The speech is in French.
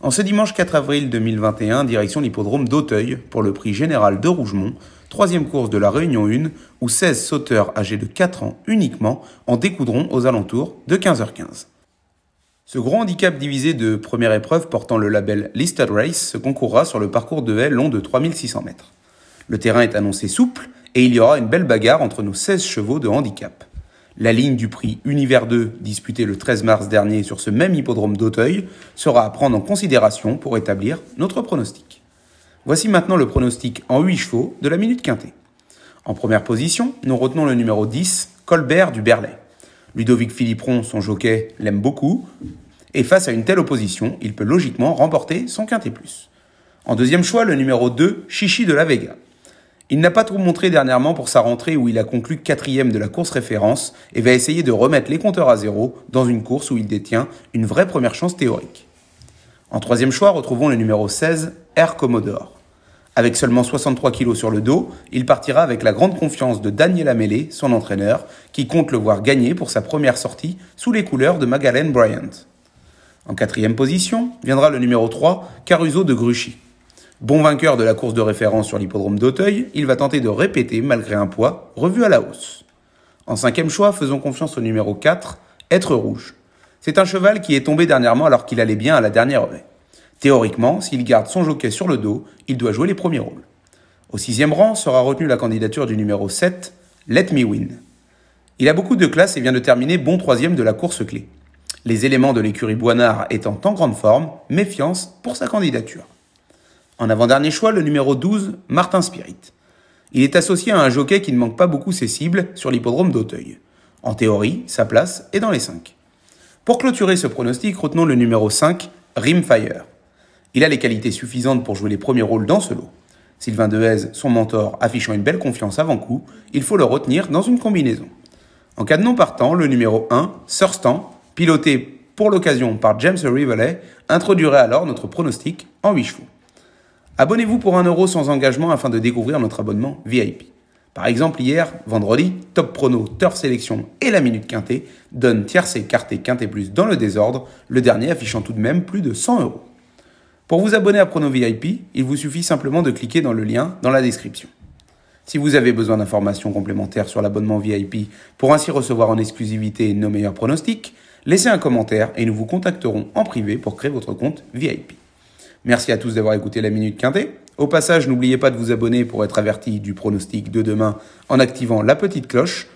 En ce dimanche 4 avril 2021, direction l'hippodrome d'Auteuil pour le prix général de Rougemont, troisième course de la Réunion 1, où 16 sauteurs âgés de 4 ans uniquement en découdront aux alentours de 15h15. Ce gros handicap divisé de première épreuve portant le label Listed Race se concourra sur le parcours de haie long de 3600 mètres. Le terrain est annoncé souple et il y aura une belle bagarre entre nos 16 chevaux de handicap. La ligne du prix Univers 2, disputée le 13 mars dernier sur ce même hippodrome d'Auteuil, sera à prendre en considération pour établir notre pronostic. Voici maintenant le pronostic en 8 chevaux de la Minute Quintée. En première position, nous retenons le numéro 10, Colbert du Berlay. Ludovic Philippron, son jockey, l'aime beaucoup, et face à une telle opposition, il peut logiquement remporter son Quintet Plus. En deuxième choix, le numéro 2, Chichi de la Vega. Il n'a pas trop montré dernièrement pour sa rentrée où il a conclu quatrième de la course référence et va essayer de remettre les compteurs à zéro dans une course où il détient une vraie première chance théorique. En troisième choix, retrouvons le numéro 16, R. Commodore. Avec seulement 63 kg sur le dos, il partira avec la grande confiance de Daniel Amélé, son entraîneur, qui compte le voir gagner pour sa première sortie sous les couleurs de magalène Bryant. En quatrième position viendra le numéro 3, Caruso de Gruchy. Bon vainqueur de la course de référence sur l'hippodrome d'Auteuil, il va tenter de répéter malgré un poids revu à la hausse. En cinquième choix, faisons confiance au numéro 4, Être Rouge. C'est un cheval qui est tombé dernièrement alors qu'il allait bien à la dernière haie. Théoriquement, s'il garde son jockey sur le dos, il doit jouer les premiers rôles. Au sixième rang sera retenue la candidature du numéro 7, Let Me Win. Il a beaucoup de classe et vient de terminer bon troisième de la course clé. Les éléments de l'écurie Boinard étant en grande forme, méfiance pour sa candidature. En avant-dernier choix, le numéro 12, Martin Spirit. Il est associé à un jockey qui ne manque pas beaucoup ses cibles sur l'hippodrome d'Auteuil. En théorie, sa place est dans les 5. Pour clôturer ce pronostic, retenons le numéro 5, Rimfire. Il a les qualités suffisantes pour jouer les premiers rôles dans ce lot. Sylvain Dehaze, son mentor, affichant une belle confiance avant coup, il faut le retenir dans une combinaison. En cas de non partant, le numéro 1, Surstan, piloté pour l'occasion par James Rivellet, introduirait alors notre pronostic en 8 chevaux. Abonnez-vous pour un euro sans engagement afin de découvrir notre abonnement VIP. Par exemple, hier, vendredi, Top Prono, Turf Sélection et la Minute Quintée donnent tiercé, quarté, et plus dans le désordre, le dernier affichant tout de même plus de 100 euros. Pour vous abonner à Prono VIP, il vous suffit simplement de cliquer dans le lien dans la description. Si vous avez besoin d'informations complémentaires sur l'abonnement VIP pour ainsi recevoir en exclusivité nos meilleurs pronostics, laissez un commentaire et nous vous contacterons en privé pour créer votre compte VIP. Merci à tous d'avoir écouté la Minute Quintée. Au passage, n'oubliez pas de vous abonner pour être averti du pronostic de demain en activant la petite cloche.